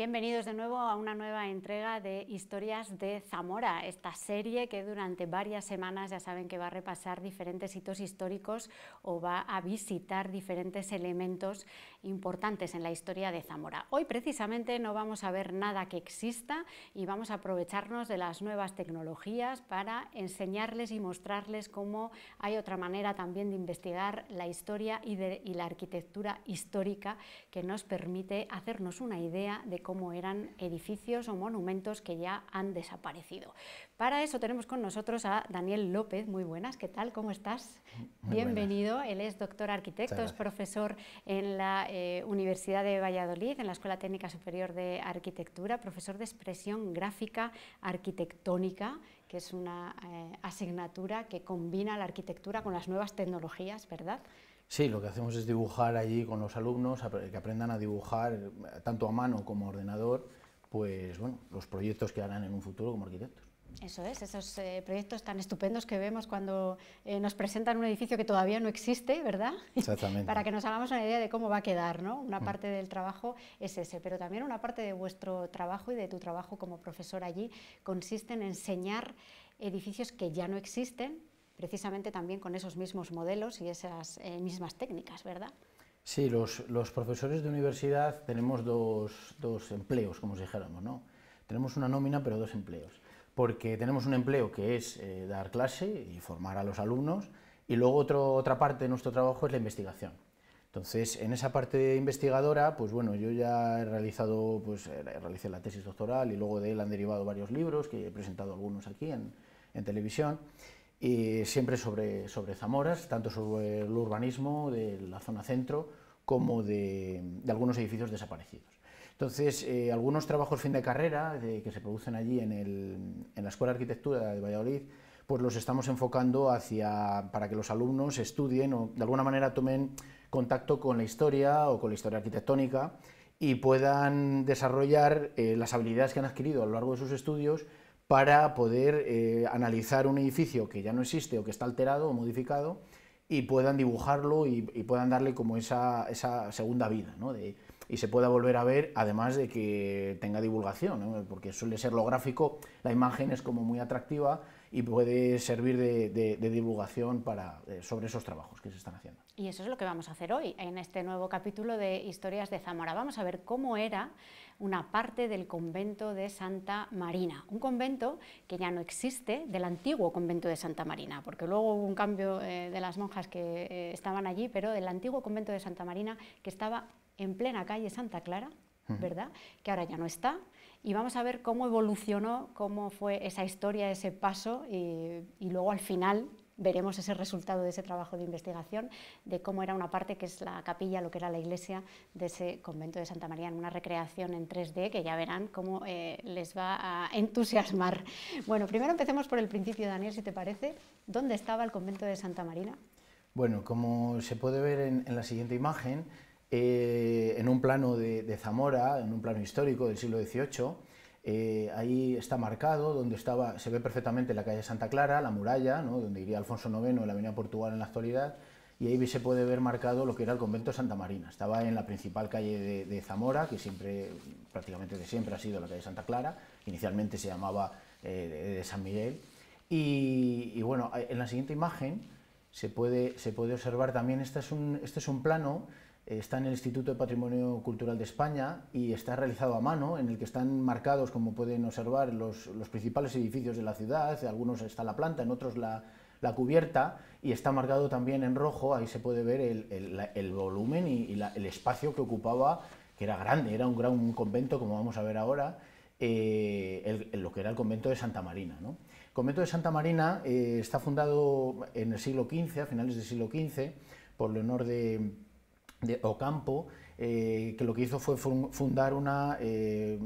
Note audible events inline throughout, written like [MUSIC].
Bienvenidos de nuevo a una nueva entrega de Historias de Zamora, esta serie que durante varias semanas ya saben que va a repasar diferentes hitos históricos o va a visitar diferentes elementos importantes en la historia de Zamora. Hoy precisamente no vamos a ver nada que exista y vamos a aprovecharnos de las nuevas tecnologías para enseñarles y mostrarles cómo hay otra manera también de investigar la historia y, la arquitectura histórica que nos permite hacernos una idea de cómo eran edificios o monumentos que ya han desaparecido. Para eso tenemos con nosotros a Daniel López. Muy buenas, ¿qué tal? ¿Cómo estás? Bienvenido. Él es doctor arquitecto, es profesor en la eh, Universidad de Valladolid, en la Escuela Técnica Superior de Arquitectura, profesor de expresión gráfica arquitectónica, que es una eh, asignatura que combina la arquitectura con las nuevas tecnologías, ¿verdad? Sí, lo que hacemos es dibujar allí con los alumnos, que aprendan a dibujar eh, tanto a mano como a ordenador, pues bueno, los proyectos que harán en un futuro como arquitectos. Eso es, esos eh, proyectos tan estupendos que vemos cuando eh, nos presentan un edificio que todavía no existe, ¿verdad? [LAUGHS] Exactamente. Para que nos hagamos una idea de cómo va a quedar, ¿no? Una mm. parte del trabajo es ese, pero también una parte de vuestro trabajo y de tu trabajo como profesor allí consiste en enseñar edificios que ya no existen, precisamente también con esos mismos modelos y esas eh, mismas técnicas, ¿verdad? Sí, los, profesores de universidad tenemos dos, empleos, como si dijéramos, ¿no? Tenemos una nómina, pero dos empleos porque tenemos un empleo que es eh, dar clase y formar a los alumnos, y luego otra parte de nuestro trabajo es la investigación. Entonces, en esa parte investigadora, pues bueno, yo ya he realizado, pues eh, realicé la tesis doctoral y luego de él han derivado varios libros, que he presentado algunos aquí en, televisión, y siempre sobre, sobre Zamoras, tanto sobre el urbanismo de la zona centro como de algunos edificios desaparecidos. Entonces, eh, algunos trabajos fin de carrera eh, que se producen allí en, la Escuela de Arquitectura de Valladolid, pues los estamos enfocando hacia, para que los alumnos estudien o de alguna manera tomen contacto con la historia o con la historia arquitectónica y puedan desarrollar eh, las habilidades que han adquirido a lo largo de sus estudios para poder analizar un edificio que ya no existe o que está alterado o modificado y puedan dibujarlo y, puedan darle como esa, segunda vida, ¿no? y se pueda volver a ver, además de que tenga divulgación, porque suele ser lo gráfico, la imagen es como muy atractiva y puede servir de, divulgación para, eh, sobre esos trabajos que se están haciendo. Y eso es lo que vamos a hacer hoy, en este nuevo capítulo de Historias de Zamora. Vamos a ver cómo era una parte del convento de Santa Marina, un convento que ya no existe, del antiguo convento de Santa Marina, porque luego hubo un cambio eh, de las monjas que eh, estaban allí, pero del antiguo convento de Santa Marina que estaba en plena calle Santa Clara, ¿verdad? Que ahora ya no está. Y vamos a ver cómo evolucionó, cómo fue esa historia, ese paso, y, luego al final veremos ese resultado de ese trabajo de investigación, de cómo era una parte que es la capilla, lo que era la iglesia de ese convento de Santa María, en una recreación en 3D, que ya verán cómo eh, les va a entusiasmar. [LAUGHS] Bueno, primero empecemos por el principio, Daniel, si te parece. ¿Dónde estaba el convento de Santa Marina? Bueno, como se puede ver en la siguiente imagen, eh, en un plano de, Zamora, en un plano histórico del siglo XVIII. Eh, ahí está marcado donde estaba, se ve perfectamente la calle Santa Clara, la muralla, donde iría Alfonso IX, en la avenida Portugal en la actualidad, y ahí se puede ver marcado lo que era el convento Santa Marina. Estaba en la principal calle de, Zamora, que siempre, prácticamente de siempre ha sido la calle Santa Clara, inicialmente se llamaba eh, de, San Miguel. Y, bueno, en la siguiente imagen se puede, observar también, este es este es un plano está en el Instituto de Patrimonio Cultural de España y está realizado a mano, en el que están marcados, como pueden observar, los, los principales edificios de la ciudad, en algunos está la planta, en otros la, cubierta, y está marcado también en rojo, ahí se puede ver el, volumen y, el espacio que ocupaba, que era grande, era un gran convento, como vamos a ver ahora, eh, el, lo que era el convento de Santa Marina. ¿no? El convento de Santa Marina eh, está fundado en el siglo XV, a finales del siglo XV, por Leonor de de Ocampo, eh, que lo que hizo fue fundar eh,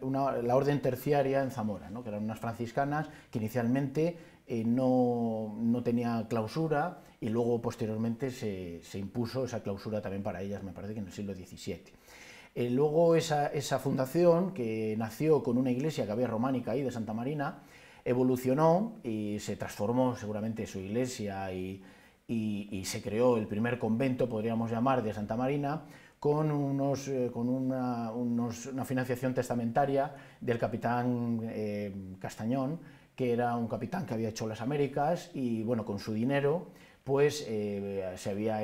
una, la orden terciaria en Zamora, que eran unas franciscanas que inicialmente eh, no, no, tenía clausura y luego posteriormente se, impuso esa clausura también para ellas, me parece que en el siglo XVII. luego esa, esa fundación, que nació con una iglesia que había románica ahí de Santa Marina, evolucionó y se transformó seguramente su iglesia y y, se creó el primer convento, podríamos llamar, de Santa Marina, con, unos, eh, con una, unos, una, financiación testamentaria del capitán eh, Castañón, que era un capitán que había hecho las Américas y, bueno, con su dinero pues eh, se había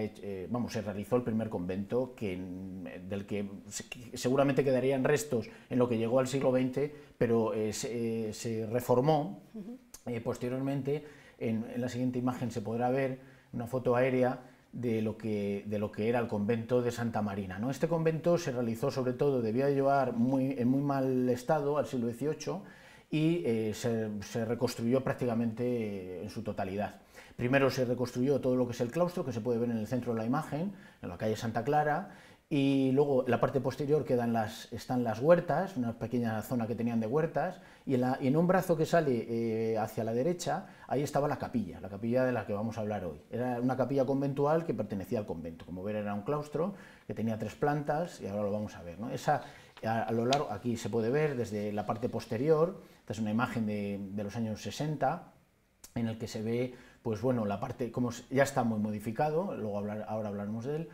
vamos se realizó el primer convento que, mm, del que seguramente quedarían restos en lo que llegó al siglo XX pero se, reformó posteriormente en, en, la siguiente imagen se podrá ver una foto aérea de lo, que, de lo que era el convento de Santa Marina. ¿no? Este convento se realizó sobre todo, debía llevar muy, en muy mal estado al siglo XVIII y eh, se, reconstruyó prácticamente en su totalidad. Primero se reconstruyó todo lo que es el claustro, que se puede ver en el centro de la imagen, en la calle Santa Clara, y luego la parte posterior quedan las, están las huertas, una pequeña zona que tenían de huertas, y en, un brazo que sale eh, hacia la derecha, ahí estaba la capilla, la capilla de la que vamos a hablar hoy. Era una capilla conventual que pertenecía al convento, como ver era un claustro que tenía tres plantas, y ahora lo vamos a ver. ¿no? Esa, a, lo largo, aquí se puede ver desde la parte posterior, esta es una imagen de, de los años 60, en el que se ve, pues bueno, la parte, como ya está muy modificado, luego hablar, ahora hablaremos de él,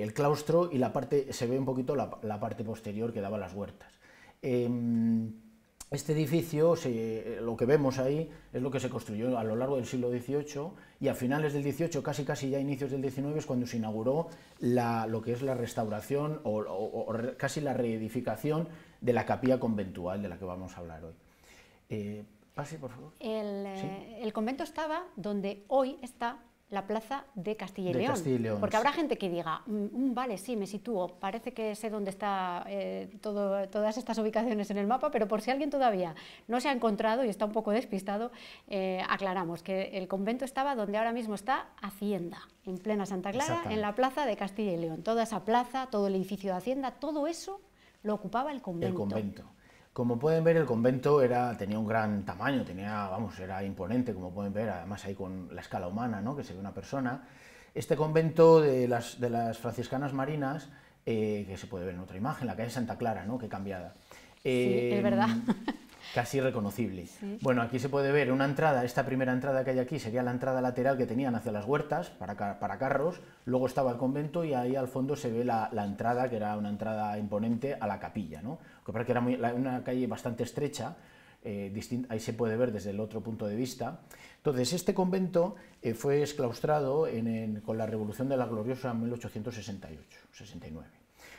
el claustro y la parte, se ve un poquito la, parte posterior que daba las huertas. Em, este edificio, lo que vemos ahí, es lo que se construyó a lo largo del siglo XVIII y a finales del XVIII, casi casi ya inicios del XIX, es cuando se inauguró lo que es la restauración o, casi la reedificación de la capilla conventual de la que vamos a hablar hoy. Eh, pase, por favor. El, eh, el convento estaba donde hoy está la plaza de Castilla y, León. Porque habrá gente que diga, mm, mm, vale, sí, me sitúo, parece que sé dónde están eh, todas estas ubicaciones en el mapa, pero por si alguien todavía no se ha encontrado y está un poco despistado, eh, aclaramos que el convento estaba donde ahora mismo está Hacienda, en plena Santa Clara, en la plaza de Castilla y León. Toda esa plaza, todo el edificio de Hacienda, todo eso lo ocupaba el convento. El convento. Como pueden ver, el convento era, tenía un gran tamaño, tenía, vamos, era imponente, como pueden ver, además ahí con la escala humana, ¿no? que se ve una persona. Este convento de las, de las franciscanas marinas, eh, que se puede ver en otra imagen, la calle Santa Clara, ¿no? qué cambiada. sí, es verdad. Em, [LAUGHS] casi reconocible. Bueno, aquí se puede ver una entrada, esta primera entrada que hay aquí sería la entrada lateral que tenían hacia las huertas para, para carros, luego estaba el convento y ahí al fondo se ve la, entrada, que era una entrada imponente a la capilla, ¿no? que era una calle bastante estrecha, eh, ahí se puede ver desde el otro punto de vista. Entonces, este convento eh, fue exclaustrado con la Revolución de la Gloriosa en 1868-69.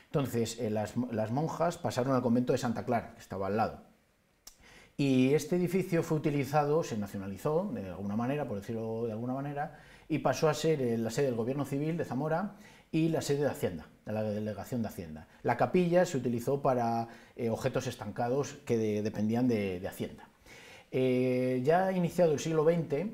Entonces, eh, las monjas pasaron al convento de Santa Clara, que estaba al lado. Y este edificio fue utilizado, se nacionalizó de alguna manera, por decirlo de alguna manera, y pasó a ser eh, la sede del Gobierno Civil de Zamora y la sede de Hacienda, de la Delegación de Hacienda. La capilla se utilizó para eh, objetos estancados que dependían de, Hacienda. Eh, ya iniciado el siglo XX,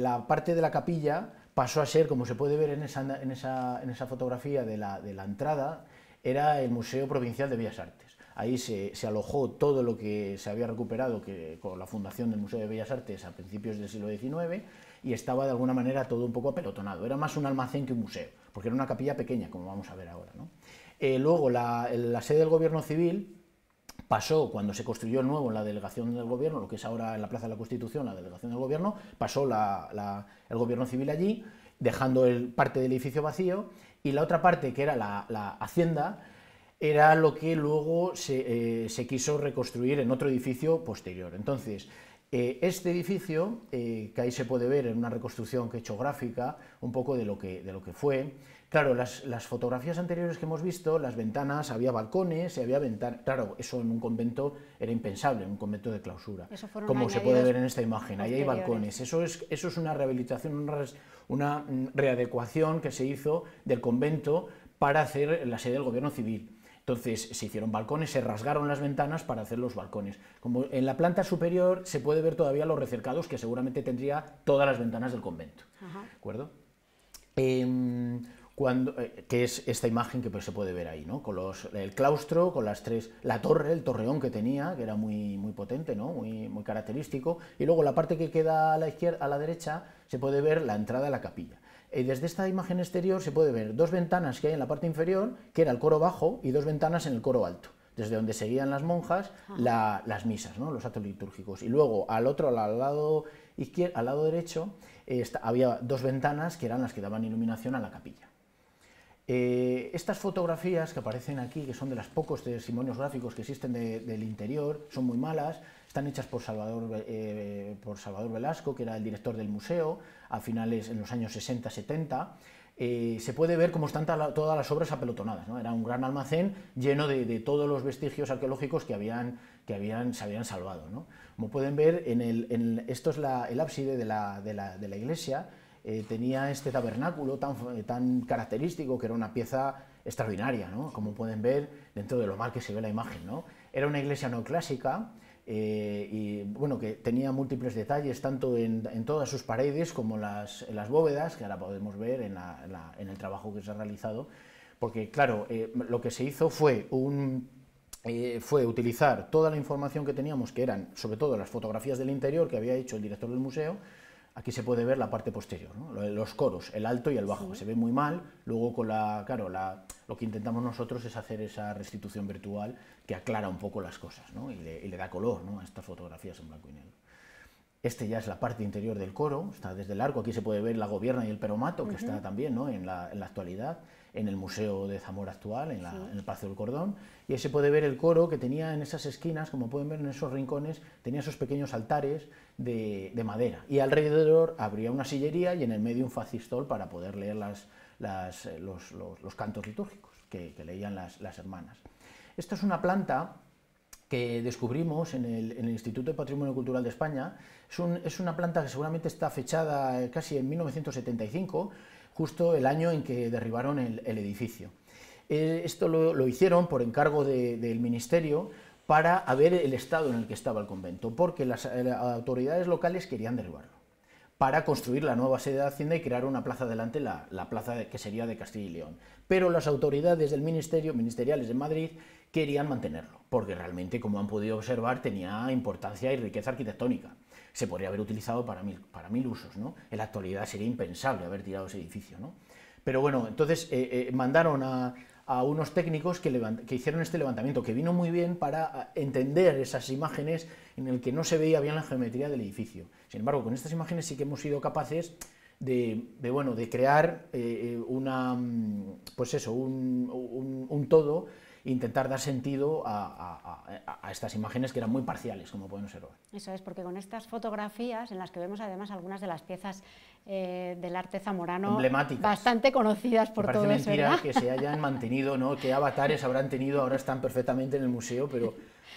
la parte de la capilla pasó a ser, como se puede ver en esa, fotografía de la, de la entrada, era el Museo Provincial de Bellas Artes. Ahí se, alojó todo lo que se había recuperado que, con la fundación del Museo de Bellas Artes a principios del siglo XIX y estaba de alguna manera todo un poco apelotonado. Era más un almacén que un museo, porque era una capilla pequeña, como vamos a ver ahora. Eh, luego, la, sede del gobierno civil pasó cuando se construyó nuevo la delegación del gobierno, lo que es ahora en la Plaza de la Constitución, la delegación del gobierno, pasó el gobierno civil allí, dejando el, parte del edificio vacío, y la otra parte, que era la, la hacienda, era lo que luego eh, se, quiso reconstruir en otro edificio posterior. Entonces, eh, este edificio, eh, que ahí se puede ver en una reconstrucción que he hecho gráfica, un poco de lo que, de lo que fue, Claro, las, fotografías anteriores que hemos visto, las ventanas, había balcones y había ventanas. Claro, eso en un convento era impensable, en un convento de clausura. Como se puede ver en esta imagen, ahí hay balcones. Eso es, eso es una rehabilitación, una, una mm, readecuación que se hizo del convento para hacer la sede del gobierno civil. Entonces se hicieron balcones, se rasgaron las ventanas para hacer los balcones. Como en la planta superior se puede ver todavía los recercados que seguramente tendría todas las ventanas del convento. ¿De acuerdo? Em, cuando, eh, que es esta imagen que pues, se puede ver ahí, ¿no? Con los, el claustro, con las tres, la torre, el torreón que tenía, que era muy, muy potente, ¿no? Muy, muy característico, y luego la parte que queda a la izquierda, a la derecha, se puede ver la entrada a la capilla. Y desde esta imagen exterior se puede ver dos ventanas que hay en la parte inferior, que era el coro bajo, y dos ventanas en el coro alto desde donde seguían las monjas ah. las misas, ¿no? los actos litúrgicos. Y luego al otro, lado, al lado derecho, eh, había dos ventanas que eran las que daban iluminación a la capilla. Eh, estas fotografías que aparecen aquí, que son de los pocos testimonios gráficos que existen del interior, son muy malas, están hechas por Salvador, eh, por Salvador Velasco, que era el director del museo, a finales, en los años 60-70. Eh, se puede ver cómo están todas las obras apelotonadas. ¿no? Era un gran almacén lleno de, todos los vestigios arqueológicos que, habían, que habían, se habían salvado. ¿no? Como pueden ver, en el, esto es el ábside de la, de la, iglesia, eh, tenía este tabernáculo tan, tan, característico que era una pieza extraordinaria, ¿no? como pueden ver dentro de lo mal que se ve la imagen. ¿no? Era una iglesia neoclásica eh, y bueno, que tenía múltiples detalles tanto en, todas sus paredes como las, en las bóvedas, que ahora podemos ver en, en, el trabajo que se ha realizado, porque claro, eh, lo que se hizo fue, un, eh, fue utilizar toda la información que teníamos, que eran sobre todo las fotografías del interior que había hecho el director del museo, Aquí se puede ver la parte posterior, los coros, el alto y el bajo, que se ve muy mal. Luego con la, claro, lo que intentamos nosotros es hacer esa restitución virtual que aclara un poco las cosas y, le, da color a estas fotografías en blanco y negro. Este ya es la parte interior del coro, está desde el arco, aquí se puede ver la gobierna y el peromato, que está también ¿no? en, la, actualidad, en el Museo de Zamora actual, en, el Palacio del Cordón, y ahí se puede ver el coro que tenía en esas esquinas, como pueden ver en esos rincones, tenía esos pequeños altares de, madera. Y alrededor habría una sillería y en el medio un facistol para poder leer eh, los, cantos litúrgicos que, leían las, hermanas. Esta es una planta que descubrimos en el, Instituto de Patrimonio Cultural de España. Es, una planta que seguramente está fechada eh, casi en 1975, justo el año en que derribaron el, edificio. Eh, esto lo, hicieron por encargo del Ministerio para ver el estado en el que estaba el convento, porque las eh, autoridades locales querían derribarlo, para construir la nueva sede de Hacienda y crear una plaza delante, la, plaza que sería de Castilla y León. Pero las autoridades del ministerio, ministeriales de Madrid, querían mantenerlo, porque realmente, como han podido observar, tenía importancia y riqueza arquitectónica. Se podría haber utilizado para mil, para mil usos, ¿no? En la actualidad sería impensable haber tirado ese edificio, ¿no? Pero bueno, entonces eh, eh, mandaron a, a unos técnicos que, hicieron este levantamiento, que vino muy bien para ah, entender esas imágenes en el que no se veía bien la geometría del edificio. Sin embargo, con estas imágenes sí que hemos sido capaces de, bueno, de crear eh, eh, una, mm, pues eso, un, un, un todo intentar dar sentido a, estas imágenes que eran muy parciales, como pueden observar. Eso es, porque con estas fotografías, en las que vemos además algunas de las piezas eh, del arte zamorano bastante conocidas por Me todos. Es mentira que se hayan mantenido, ¿no? qué avatares habrán tenido, ahora están perfectamente en el museo, pero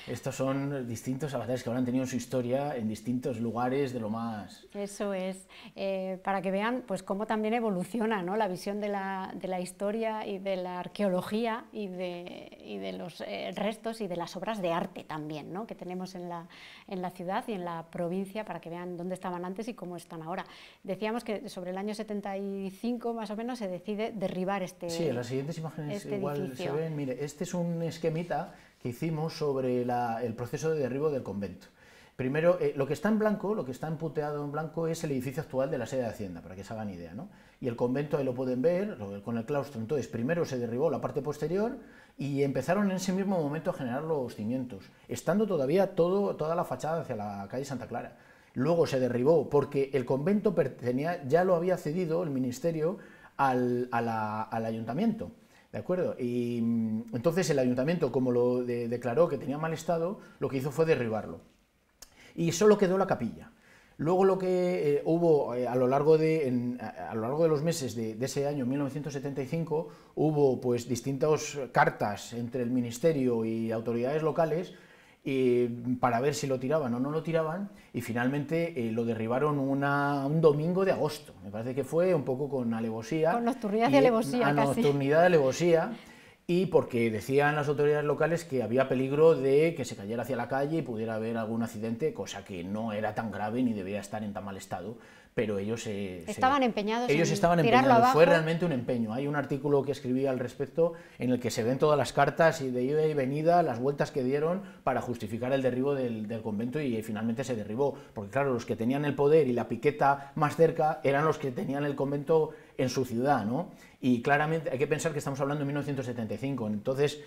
estos son distintos avatares que habrán tenido su historia en distintos lugares de lo más... Eso es, eh, para que vean pues cómo también evoluciona la visión de la, de la, historia y de la arqueología y de, y de los eh, restos y de las obras de arte también ¿no? que tenemos en la, en la ciudad y en la provincia para que vean dónde estaban antes y cómo están ahora. Decíamos que sobre el año 75 más o menos se decide derribar este Sí, en las siguientes imágenes este igual se ven. Mire, este es un esquemita hicimos sobre el proceso de derribo del convento. Primero, eh, lo que está en blanco, lo que está emputeado en blanco es el edificio actual de la sede de Hacienda, para que se hagan idea, Y el convento ahí lo pueden ver, con el claustro. Entonces, primero se derribó la parte posterior y empezaron en ese mismo momento a generar los cimientos, estando todavía toda la fachada hacia la calle Santa Clara. Luego se derribó porque el convento ya lo había cedido el ministerio al ayuntamiento. ¿De acuerdo? Y mm, entonces el ayuntamiento, como lo declaró que tenía mal estado, lo que hizo fue derribarlo. Y solo quedó la capilla. Luego lo que eh, hubo eh, a, lo largo de, a, lo largo de los meses de, de, ese año 1975 hubo pues distintas cartas entre el ministerio y autoridades locales eh, para ver si lo tiraban o no lo tiraban, y finalmente eh, lo derribaron un domingo de agosto. Me parece que fue un poco con alevosía. Con nocturnidad de eh, alevosía. Ah, nocturnidad de alevosía. Y porque decían las autoridades locales que había peligro de que se cayera hacia la calle y pudiera haber algún accidente, cosa que no era tan grave ni debía estar en tan mal estado pero ellos eh, estaban empeñados ellos estaban fue realmente un empeño hay un artículo que escribí al respecto en el que se ven todas las cartas y de ida y venida las vueltas que dieron para justificar el derribo del, del convento y eh, finalmente se derribó porque claro los que tenían el poder y la piqueta más cerca eran los que tenían el convento en su ciudad no y claramente hay que pensar que estamos hablando de 1975. Entonces,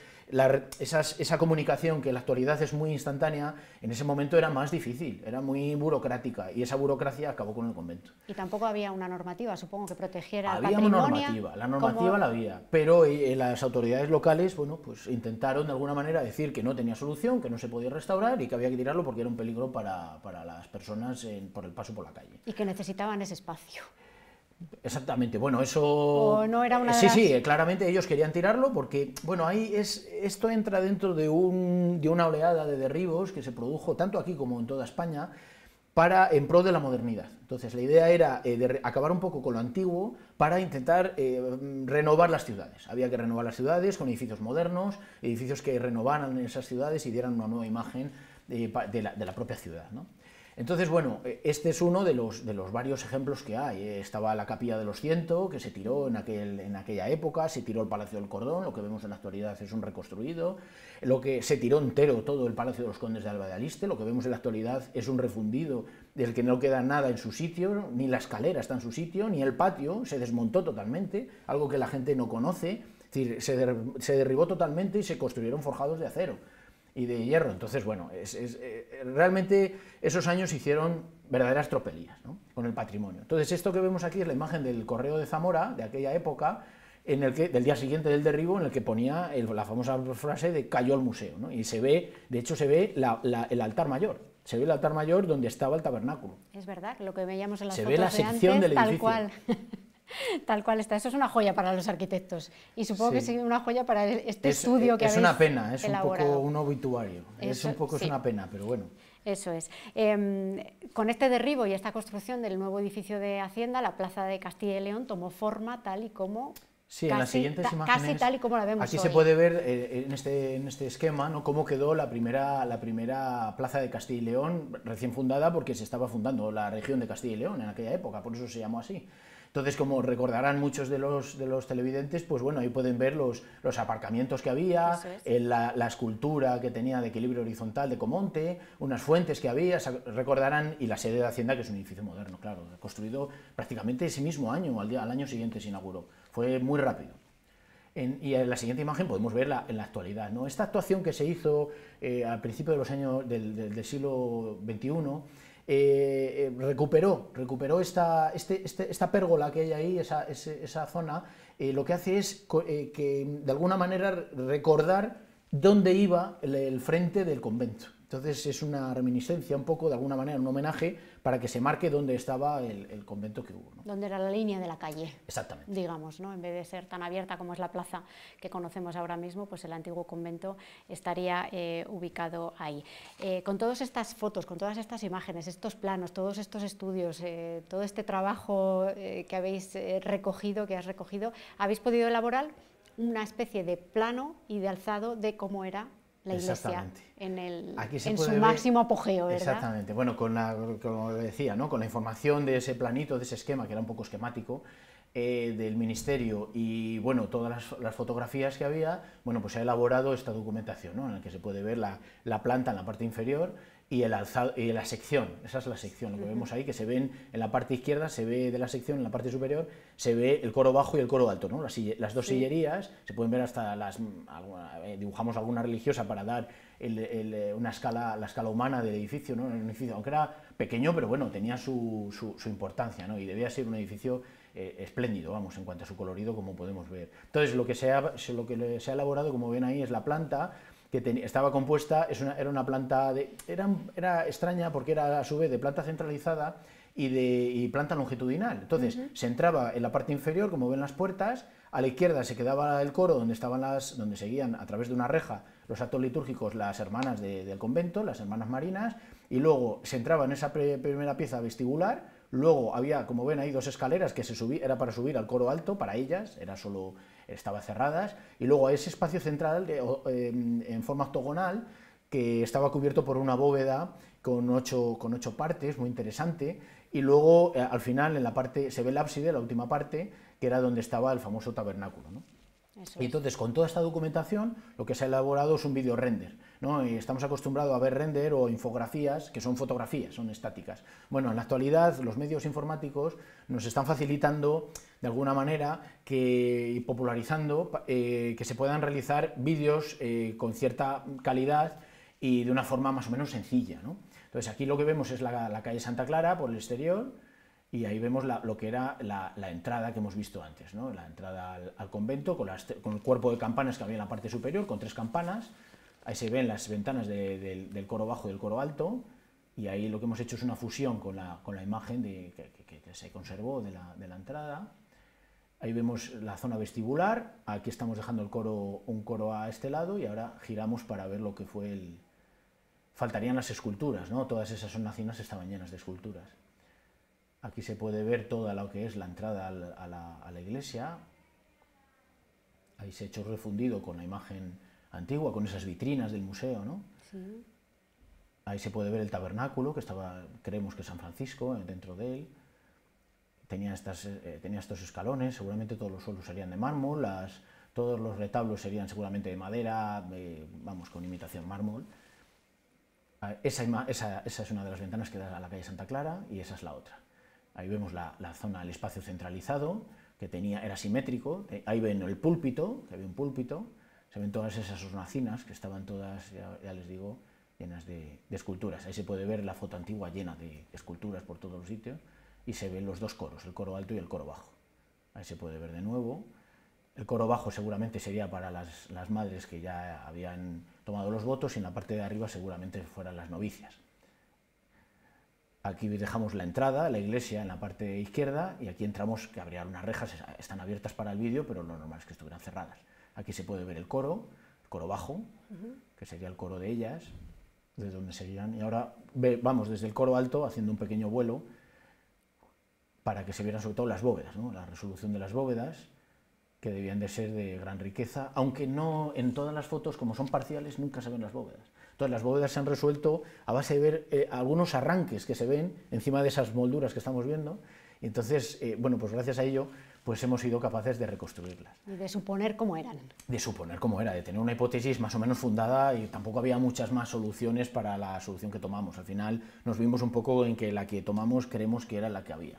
esa comunicación que en la actualidad es muy instantánea, en ese momento era más difícil, era muy burocrática y esa burocracia acabó con el convento. Y tampoco había una normativa, supongo que protegiera había Había una normativa, la normativa la había, pero eh, eh, las autoridades locales, bueno, pues intentaron de alguna manera decir que no tenía solución, que no se podía restaurar y que había que tirarlo porque era un peligro para, para las personas por el paso por la calle. Y que necesitaban ese espacio. Exactamente, bueno, eso... era sí, sí, eh, claramente ellos querían tirarlo porque, bueno, ahí es, esto entra dentro de, un, de una oleada de derribos que se produjo tanto aquí como en toda España para, en pro de la modernidad. Entonces, la idea era eh, de acabar un poco con lo antiguo para intentar eh, renovar las ciudades. Había que renovar las ciudades con edificios modernos, edificios que renovaran esas ciudades y dieran una nueva imagen de, la, de la propia ciudad. ¿no? Entonces, bueno, e, este es uno de los, de los varios ejemplos que hay. Eh, estaba la capilla de los ciento, que se tiró en, aquella época, se tiró el Palacio del Cordón, lo que vemos en la actualidad es un reconstruido, lo que se tiró entero todo el Palacio de los Condes de Alba de Aliste, lo que vemos en la actualidad es un refundido del que no queda nada en su sitio, ni la escalera está en su sitio, ni el patio, se desmontó totalmente, algo que la gente no conoce, es decir, se derribó totalmente y se construyeron forjados de acero y de hierro. Entonces, bueno, es, es, eh, realmente esos años hicieron verdaderas tropelías con el patrimonio. Entonces, esto que vemos aquí es la imagen del correo de Zamora de aquella época, en el que, del día siguiente del derribo, en el que ponía la famosa frase de cayó el museo. Y se ve, de hecho, se ve el altar mayor. Se ve el altar mayor donde estaba el tabernáculo. Es verdad, lo que veíamos en las se ve la sección del edificio. Tal cual. [LAUGHS] Tal cual está. Eso es una joya para los arquitectos. Y supongo que es una joya para este estudio que es una pena, es un poco un obituario. es un poco es una pena, pero bueno. Eso es. Em, con este derribo y esta construcción del nuevo edificio de Hacienda, la Plaza de Castilla y León tomó forma tal y como Sí, en las siguientes imágenes. Casi tal y como la vemos. Aquí se puede ver eh, este, en, este, esquema ¿no? cómo quedó la primera, la primera plaza de Castilla y León, recién fundada porque se estaba fundando la región de Castilla y León en aquella época, por eso se llamó así. Entonces, como recordarán muchos de los, de los televidentes, pues bueno, ahí pueden ver los, aparcamientos que había, eh, la, escultura que tenía de equilibrio horizontal de Comonte, unas fuentes que había, recordarán, y la sede de Hacienda, que es un edificio moderno, claro, construido prácticamente ese mismo año, al, al año siguiente se inauguró. Fue muy rápido. y en la siguiente imagen podemos verla en la actualidad. ¿no? Esta actuación que se hizo eh, al principio de los años del siglo XXI eh, eh, recuperó, recuperó esta, este, este, esta pérgola que hay ahí, esa, zona, eh, lo que hace es que de alguna manera recordar dónde iba el frente del convento. Entonces es una reminiscencia un poco, de alguna manera, un homenaje para que se marque dónde estaba el, convento que hubo. ¿no? Dónde era la línea de la calle. Exactamente. Digamos, ¿no? En vez de ser tan abierta como es la plaza que conocemos ahora mismo, pues el antiguo convento estaría eh, ubicado ahí. Eh, con todas estas fotos, con todas estas imágenes, estos planos, todos estos estudios, eh, todo este trabajo que habéis recogido, que has recogido, ¿habéis podido elaborar una especie de plano y de alzado de cómo era la iglesia en, el, en su máximo apogeo, ¿verdad? Exactamente. Bueno, con como decía, ¿no? con la información de ese planito, de ese esquema, que era un poco esquemático, eh, del ministerio y bueno, todas las, fotografías que había, bueno, pues se ha elaborado esta documentación, en la que se puede ver la, la planta en la parte inferior y, el y la sección, esa es la sección, lo que vemos ahí, que se ven en la parte izquierda, se ve de la sección, en la parte superior, se ve el coro bajo y el coro alto, ¿no? las, dos sillerías, se pueden ver hasta las, eh, dibujamos alguna religiosa para dar eh, una escala, la escala humana del edificio, ¿no? edificio, aunque era pequeño, pero bueno, tenía su, importancia, ¿no? y debía ser un edificio eh, espléndido, vamos, en cuanto a su colorido, como podemos ver. Entonces, lo que, se lo que se ha elaborado, como ven ahí, es la planta, que estaba compuesta, era una planta, de, era, era, extraña porque era a su vez de planta centralizada y de planta longitudinal. Entonces, se entraba en la parte inferior, como ven las puertas, a la izquierda se quedaba el coro donde estaban las, donde seguían a través de una reja los actos litúrgicos las hermanas del convento, las hermanas marinas, y luego se entraba en esa primera pieza vestibular, luego había, como ven ahí, dos escaleras que se subía era para subir al coro alto, para ellas, era solo estaba cerradas, y luego a ese espacio central em, en forma octogonal que estaba cubierto por una bóveda con ocho, con ocho partes, muy interesante, y luego eh, al final en la parte se ve el ábside, la última parte, que era donde estaba el famoso tabernáculo. Y entonces, con toda esta documentación, lo que se ha elaborado es un video render. ¿no? Y estamos acostumbrados a ver render o infografías, que son fotografías, son estáticas. Bueno, en la actualidad, los medios informáticos nos están facilitando de alguna manera, que popularizando, eh, que se puedan realizar vídeos eh, con cierta calidad y de una forma más o menos sencilla. ¿no? Entonces aquí lo que vemos es la, calle Santa Clara por el exterior y ahí vemos lo que era la, entrada que hemos visto antes, ¿no? la entrada al, convento con, el cuerpo de campanas que había en la parte superior, con tres campanas, ahí se ven las ventanas del coro bajo y del coro alto y ahí lo que hemos hecho es una fusión con la, imagen que, se conservó de la entrada. Ahí vemos la zona vestibular, aquí estamos dejando el coro, un coro a este lado y ahora giramos para ver lo que fue el... Faltarían las esculturas, ¿no? Todas esas nacinas, estaban llenas de esculturas. Aquí se puede ver toda lo que es la entrada a la, iglesia. Ahí se ha hecho refundido con la imagen antigua, con esas vitrinas del museo, ¿no? Ahí se puede ver el tabernáculo, que estaba, creemos que San Francisco, eh, dentro de él. Eh, eh, tenía, estos escalones, seguramente todos los suelos serían de mármol, las, todos los retablos serían seguramente de madera, eh, vamos, con imitación mármol. Ah, esa, es una de las ventanas que da a la calle Santa Clara y esa es la otra. Ahí vemos la, zona, el espacio centralizado, que tenía, era simétrico, ahí ven el púlpito, que había un púlpito, se ven todas esas hornacinas que estaban todas, ya, les digo, llenas de, de, esculturas. Ahí se puede ver la foto antigua llena de esculturas por todos los sitios y se ven los dos coros, el coro alto y el coro bajo. Ahí se puede ver de nuevo. El coro bajo seguramente sería para las, madres que ya habían tomado los votos y en la parte de arriba seguramente fueran las novicias. Aquí dejamos la entrada, la iglesia en la parte izquierda y aquí entramos que habría unas rejas, están abiertas para el vídeo, pero lo normal es que estuvieran cerradas. Aquí se puede ver el coro, el coro bajo, que sería el coro de ellas, de donde serían, Y ahora vamos desde el coro alto haciendo un pequeño vuelo para que se vieran sobre todo las bóvedas, la resolución de las bóvedas, que debían de ser de gran riqueza, aunque no en todas las fotos, como son parciales, nunca se ven las bóvedas. Entonces las bóvedas se han resuelto a base de ver eh, algunos arranques que se ven encima de esas molduras que estamos viendo, y entonces, eh, bueno, pues gracias a ello, pues hemos sido capaces de reconstruirlas. Y de suponer cómo eran. De suponer cómo era, de tener una hipótesis más o menos fundada y tampoco había muchas más soluciones para la solución que tomamos. Al final nos vimos un poco en que la que tomamos creemos que era la que había,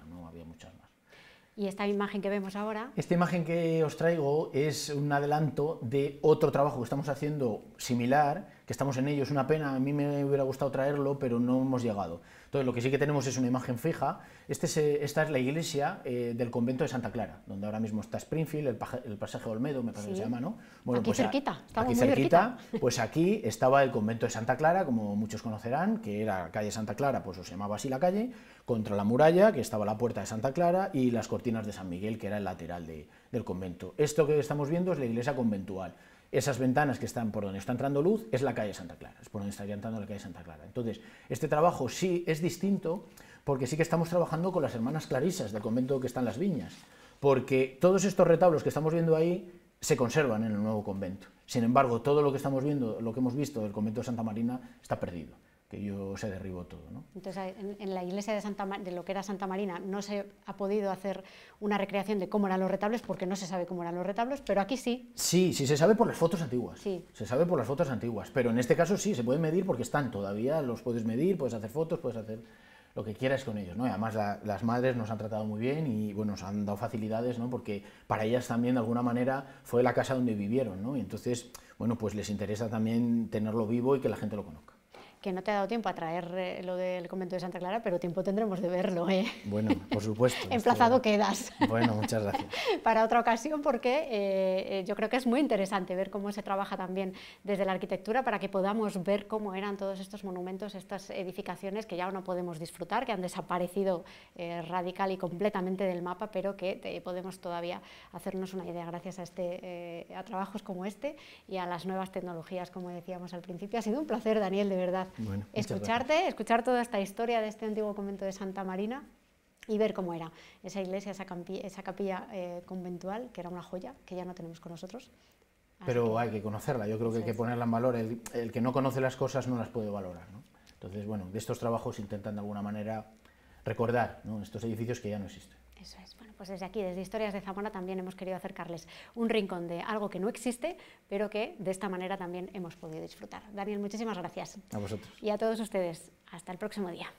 y esta imagen que vemos ahora. Esta imagen que os traigo es un adelanto de otro trabajo que estamos haciendo similar, que estamos en ello. Es una pena, a mí me hubiera gustado traerlo, pero no hemos llegado. Entonces, lo que sí que tenemos es una imagen fija. Este eh, esta es la iglesia eh, del convento de Santa Clara, donde ahora mismo está Springfield, el, pasaje Olmedo, me parece que se llama, ¿no? aquí pues cerquita, aquí muy cerquita, Pues aquí estaba el convento de Santa Clara, como muchos conocerán, que era calle Santa Clara, pues se llamaba así la calle, contra la muralla, que estaba la puerta de Santa Clara, y las cortinas de San Miguel, que era el lateral del convento. Esto que estamos viendo es la iglesia conventual esas ventanas que están por donde está entrando luz es la calle Santa Clara, es por donde está entrando la calle Santa Clara. Entonces, este trabajo sí es distinto porque sí que estamos trabajando con las hermanas clarisas del convento que están Las Viñas, porque todos estos retablos que estamos viendo ahí se conservan en el nuevo convento. Sin embargo, todo lo que estamos viendo, lo que hemos visto del convento de Santa Marina está perdido que yo se derribó todo. Entonces, en, la iglesia de, Santa, de lo que era Santa Marina no se ha podido hacer una recreación de cómo eran los retablos porque no se sabe cómo eran los retablos, pero aquí sí. Sí, sí se sabe por las fotos antiguas. Sí. Se sabe por las fotos antiguas, pero en este caso sí, se pueden medir porque están todavía, los puedes medir, puedes hacer fotos, puedes hacer lo que quieras con ellos, ¿no? además las madres nos han tratado muy bien y bueno, nos han dado facilidades, ¿no? Porque para ellas también de alguna manera fue la casa donde vivieron, Y entonces, bueno, pues les interesa también tenerlo vivo y que la gente lo conozca que no te ha dado tiempo a traer eh, lo del convento de Santa Clara, pero tiempo tendremos de verlo. ¿eh? Bueno, por supuesto. [LAUGHS] Emplazado quedas. Bueno, muchas gracias. [LAUGHS] Para otra ocasión, porque eh, yo creo que es muy interesante ver cómo se trabaja también desde la arquitectura para que podamos ver cómo eran todos estos monumentos, estas edificaciones que ya no podemos disfrutar, que han desaparecido radical y completamente del mapa, pero que podemos todavía hacernos una idea gracias a, este, a trabajos como este y a las nuevas tecnologías, como decíamos al principio. Ha sido un placer, Daniel, de verdad escucharte, escuchar toda esta historia de este antiguo convento de Santa Marina y ver cómo era esa iglesia, esa, capilla eh, conventual, que era una joya que ya no tenemos con nosotros. Pero hay que conocerla, yo creo que hay que ponerla en valor. El, que no conoce las cosas no las puede valorar. Entonces, bueno, de estos trabajos intentan de alguna manera recordar estos edificios que ya no existen. Eso es. Bueno, pues desde aquí, desde Historias de Zamora, también hemos querido acercarles un rincón de algo que no existe, pero que de esta manera también hemos podido disfrutar. Daniel, muchísimas gracias. A vosotros. Y a todos ustedes. Hasta el próximo día.